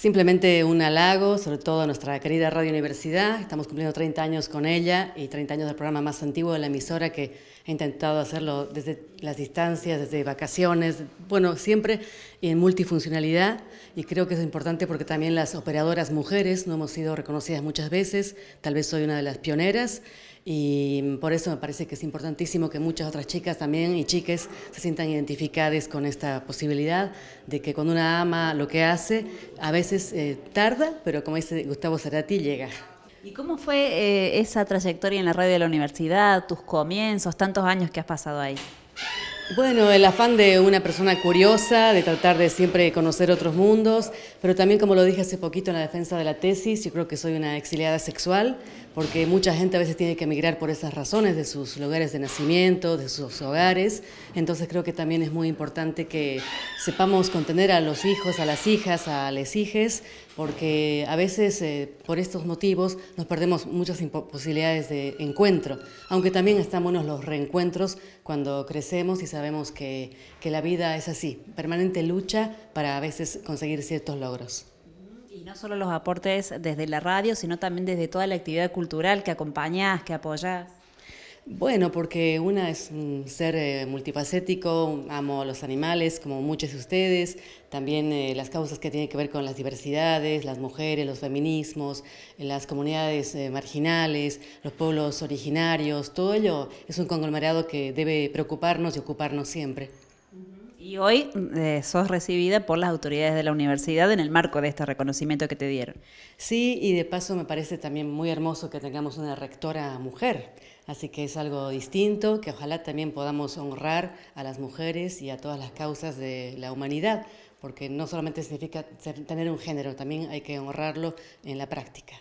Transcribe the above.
Simplemente un halago, sobre todo a nuestra querida Radio Universidad. Estamos cumpliendo 30 años con ella y 30 años del programa más antiguo de la emisora que he intentado hacerlo desde las distancias, desde vacaciones, bueno, siempre en multifuncionalidad y creo que es importante porque también las operadoras mujeres no hemos sido reconocidas muchas veces, tal vez soy una de las pioneras y por eso me parece que es importantísimo que muchas otras chicas también y chiques se sientan identificadas con esta posibilidad de que cuando una ama lo que hace, a veces eh, tarda, pero como dice Gustavo Cerati, llega. ¿Y cómo fue eh, esa trayectoria en la radio de la universidad, tus comienzos, tantos años que has pasado ahí? Bueno, el afán de una persona curiosa, de tratar de siempre conocer otros mundos, pero también como lo dije hace poquito en la defensa de la tesis, yo creo que soy una exiliada sexual, porque mucha gente a veces tiene que emigrar por esas razones, de sus lugares de nacimiento, de sus hogares, entonces creo que también es muy importante que sepamos contener a los hijos, a las hijas, a les hijes, porque a veces eh, por estos motivos nos perdemos muchas posibilidades de encuentro, aunque también están buenos los reencuentros cuando crecemos y sabemos sabemos que, la vida es así, permanente lucha para a veces conseguir ciertos logros. Y no solo los aportes desde la radio, sino también desde toda la actividad cultural que acompañas, que apoyas. Bueno, porque una es ser eh, multifacético, amo los animales como muchos de ustedes, también eh, las causas que tienen que ver con las diversidades, las mujeres, los feminismos, las comunidades eh, marginales, los pueblos originarios, todo ello es un conglomerado que debe preocuparnos y ocuparnos siempre. Y hoy eh, sos recibida por las autoridades de la universidad en el marco de este reconocimiento que te dieron. Sí, y de paso me parece también muy hermoso que tengamos una rectora mujer, así que es algo distinto, que ojalá también podamos honrar a las mujeres y a todas las causas de la humanidad, porque no solamente significa tener un género, también hay que honrarlo en la práctica.